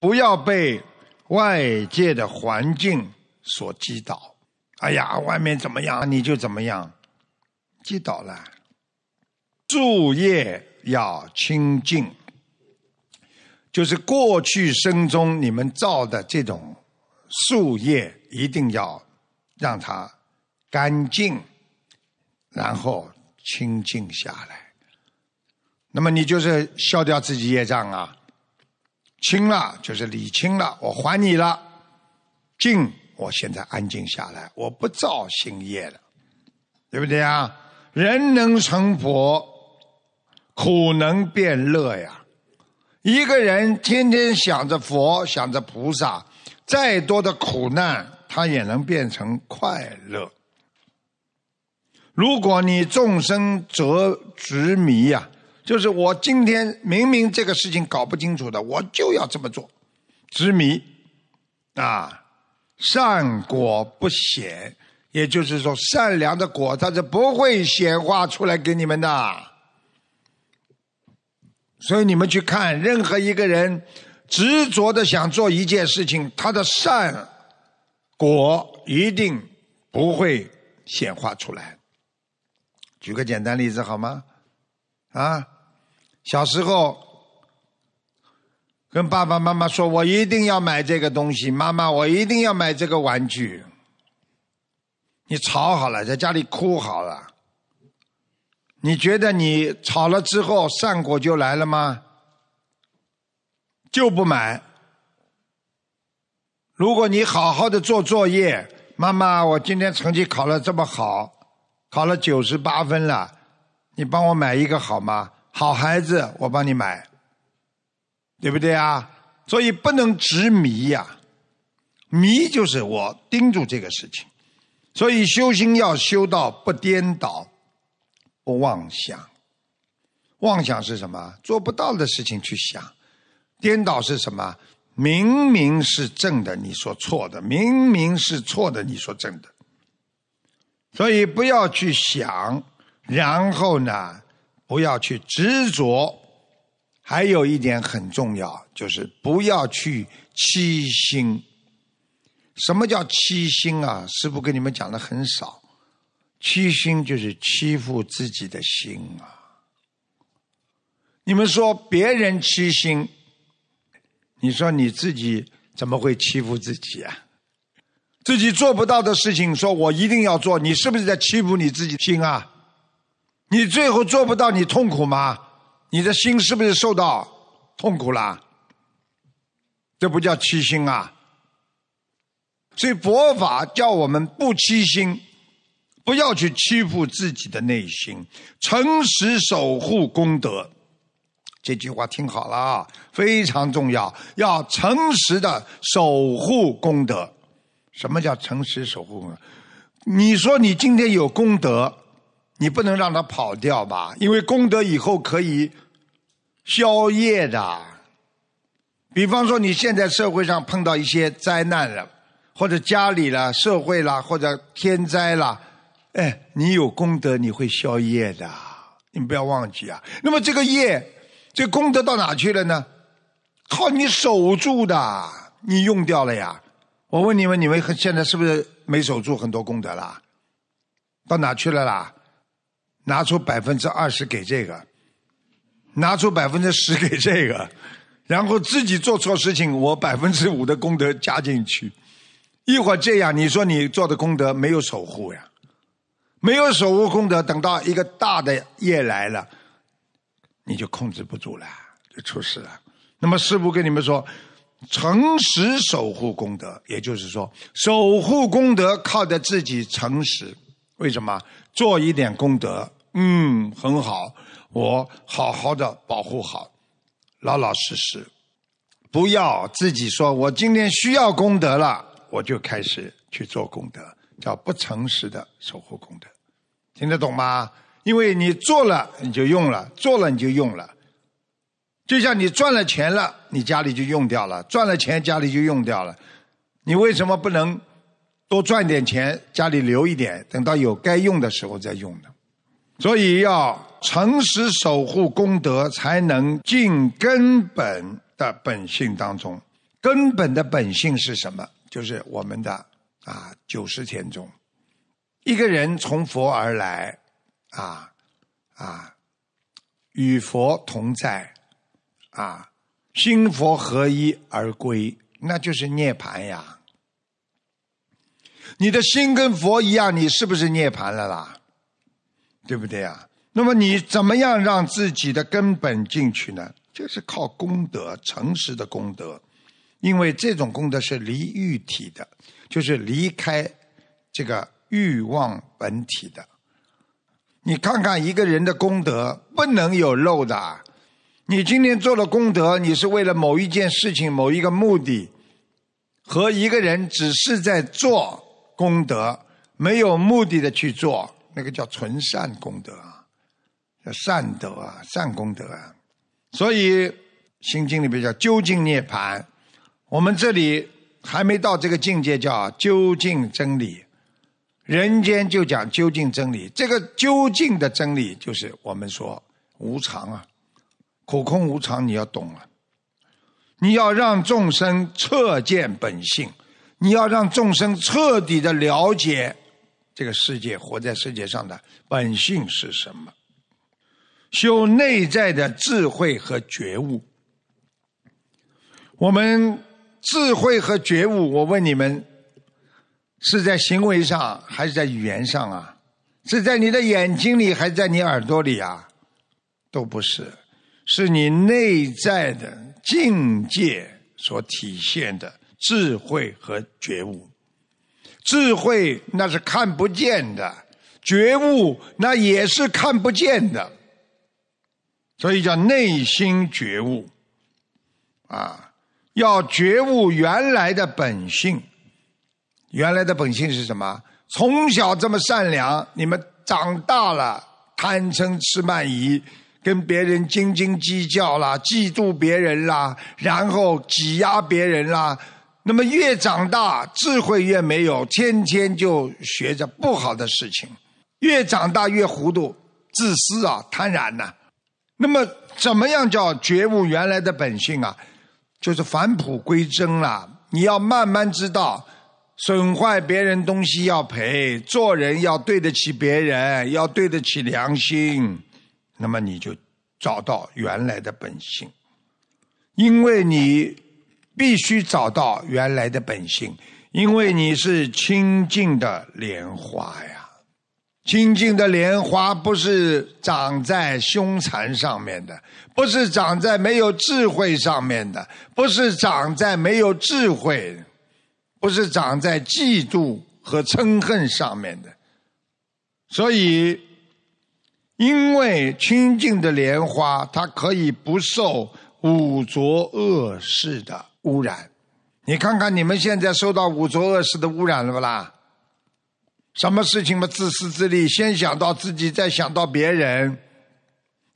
不要被外界的环境所击倒。哎呀，外面怎么样你就怎么样，击倒了。树叶要清净，就是过去生中你们造的这种树叶，一定要让它干净，然后清净下来。那么你就是消掉自己业障啊。清了就是理清了，我还你了。静，我现在安静下来，我不造新业了，对不对啊？人能成佛，苦能变乐呀。一个人天天想着佛，想着菩萨，再多的苦难，他也能变成快乐。如果你众生则执迷呀。就是我今天明明这个事情搞不清楚的，我就要这么做，执迷啊，善果不显，也就是说，善良的果它是不会显化出来给你们的。所以你们去看，任何一个人执着的想做一件事情，他的善果一定不会显化出来。举个简单例子好吗？啊。小时候，跟爸爸妈妈说：“我一定要买这个东西。”妈妈，我一定要买这个玩具。你吵好了，在家里哭好了。你觉得你吵了之后善果就来了吗？就不买。如果你好好的做作业，妈妈，我今天成绩考了这么好，考了九十八分了，你帮我买一个好吗？好孩子，我帮你买，对不对啊？所以不能执迷呀，迷就是我盯住这个事情。所以修心要修到不颠倒、不妄想。妄想是什么？做不到的事情去想。颠倒是什么？明明是正的，你说错的；明明是错的，你说正的。所以不要去想，然后呢？不要去执着。还有一点很重要，就是不要去欺心。什么叫欺心啊？师傅跟你们讲的很少。欺心就是欺负自己的心啊。你们说别人欺心，你说你自己怎么会欺负自己啊？自己做不到的事情，说我一定要做，你是不是在欺负你自己心啊？你最后做不到，你痛苦吗？你的心是不是受到痛苦了？这不叫欺心啊！所以佛法叫我们不欺心，不要去欺负自己的内心，诚实守护功德。这句话听好了啊，非常重要，要诚实的守护功德。什么叫诚实守护功德？你说你今天有功德。你不能让他跑掉吧？因为功德以后可以消业的。比方说，你现在社会上碰到一些灾难了，或者家里了、社会啦，或者天灾啦，哎，你有功德你会消业的。你不要忘记啊。那么这个业，这功德到哪去了呢？靠你守住的，你用掉了呀。我问你们，你们现在是不是没守住很多功德了？到哪去了啦？拿出百分之二十给这个，拿出百分之十给这个，然后自己做错事情，我百分之五的功德加进去。一会儿这样，你说你做的功德没有守护呀？没有守护功德，等到一个大的业来了，你就控制不住了，就出事了。那么师父跟你们说，诚实守护功德，也就是说，守护功德靠着自己诚实。为什么？做一点功德。嗯，很好，我好好的保护好，老老实实，不要自己说我今天需要功德了，我就开始去做功德，叫不诚实的守护功德，听得懂吗？因为你做了你就用了，做了你就用了，就像你赚了钱了，你家里就用掉了，赚了钱家里就用掉了，你为什么不能多赚点钱，家里留一点，等到有该用的时候再用呢？所以要诚实守护功德，才能进根本的本性当中。根本的本性是什么？就是我们的啊，九十天中，一个人从佛而来，啊啊，与佛同在，啊，心佛合一而归，那就是涅槃呀。你的心跟佛一样，你是不是涅槃了啦？对不对啊？那么你怎么样让自己的根本进去呢？就是靠功德，诚实的功德。因为这种功德是离欲体的，就是离开这个欲望本体的。你看看一个人的功德不能有漏的。你今天做了功德，你是为了某一件事情、某一个目的，和一个人只是在做功德，没有目的的去做。那个叫纯善功德啊，叫善德啊，善功德啊。所以《心经》里面叫究竟涅盘，我们这里还没到这个境界，叫究竟真理。人间就讲究竟真理，这个究竟的真理就是我们说无常啊，苦空无常，你要懂啊，你要让众生彻见本性，你要让众生彻底的了解。这个世界活在世界上的本性是什么？修内在的智慧和觉悟。我们智慧和觉悟，我问你们，是在行为上还是在语言上啊？是在你的眼睛里还是在你耳朵里啊？都不是，是你内在的境界所体现的智慧和觉悟。智慧那是看不见的，觉悟那也是看不见的，所以叫内心觉悟。啊，要觉悟原来的本性，原来的本性是什么？从小这么善良，你们长大了贪嗔痴慢疑，跟别人斤斤计较啦，嫉妒别人啦，然后挤压别人啦。那么越长大，智慧越没有，天天就学着不好的事情，越长大越糊涂、自私啊、贪婪呐。那么怎么样叫觉悟原来的本性啊？就是返璞归真了。你要慢慢知道，损坏别人东西要赔，做人要对得起别人，要对得起良心。那么你就找到原来的本性，因为你。必须找到原来的本性，因为你是清净的莲花呀。清净的莲花不是长在凶残上面的，不是长在没有智慧上面的，不是长在没有智慧，不是长在嫉妒和嗔恨上面的。所以，因为清净的莲花，它可以不受。五浊恶世的污染，你看看你们现在受到五浊恶世的污染了不啦？什么事情嘛？自私自利，先想到自己，再想到别人。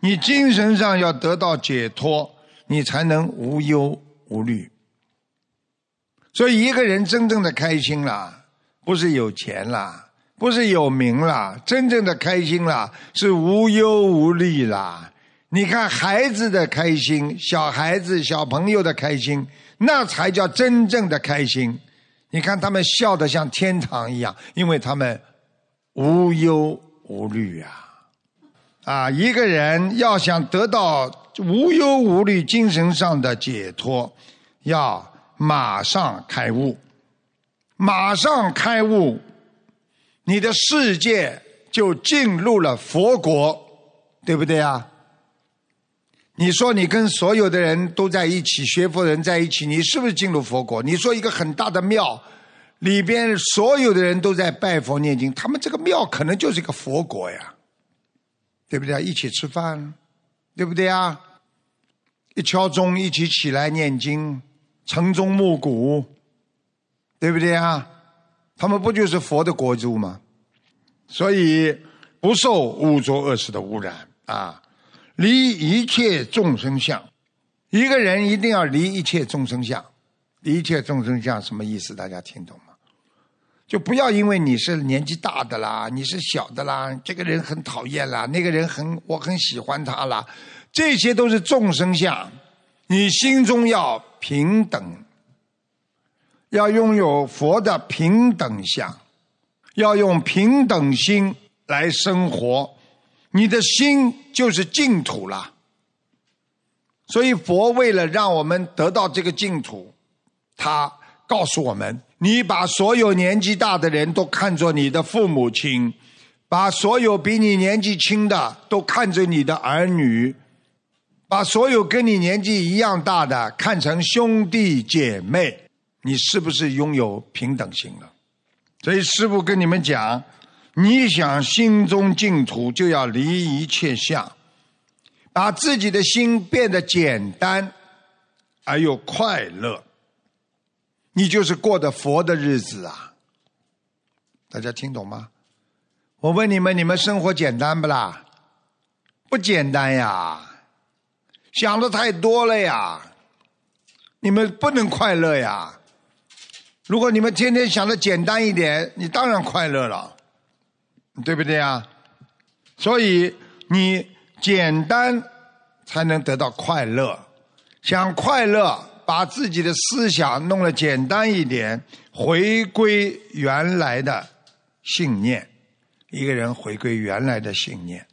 你精神上要得到解脱，你才能无忧无虑。所以，一个人真正的开心啦，不是有钱啦，不是有名啦，真正的开心啦，是无忧无虑啦。你看孩子的开心，小孩子、小朋友的开心，那才叫真正的开心。你看他们笑得像天堂一样，因为他们无忧无虑啊！啊，一个人要想得到无忧无虑、精神上的解脱，要马上开悟，马上开悟，你的世界就进入了佛国，对不对啊？你说你跟所有的人都在一起，学佛人在一起，你是不是进入佛国？你说一个很大的庙里边，所有的人都在拜佛念经，他们这个庙可能就是一个佛国呀，对不对？一起吃饭，对不对啊？一敲钟，一起起来念经，晨钟暮鼓，对不对啊？他们不就是佛的国度吗？所以不受五浊恶世的污染啊。离一切众生相，一个人一定要离一切众生相。离一切众生相什么意思？大家听懂吗？就不要因为你是年纪大的啦，你是小的啦，这个人很讨厌啦，那个人很我很喜欢他啦，这些都是众生相。你心中要平等，要拥有佛的平等相，要用平等心来生活。你的心就是净土了，所以佛为了让我们得到这个净土，他告诉我们：你把所有年纪大的人都看作你的父母亲，把所有比你年纪轻的都看作你的儿女，把所有跟你年纪一样大的看成兄弟姐妹，你是不是拥有平等心了？所以师父跟你们讲。你想心中净土，就要离一切相，把自己的心变得简单，而又快乐，你就是过的佛的日子啊！大家听懂吗？我问你们，你们生活简单不啦？不简单呀，想的太多了呀，你们不能快乐呀！如果你们天天想的简单一点，你当然快乐了。对不对啊？所以你简单才能得到快乐。想快乐，把自己的思想弄得简单一点，回归原来的信念。一个人回归原来的信念。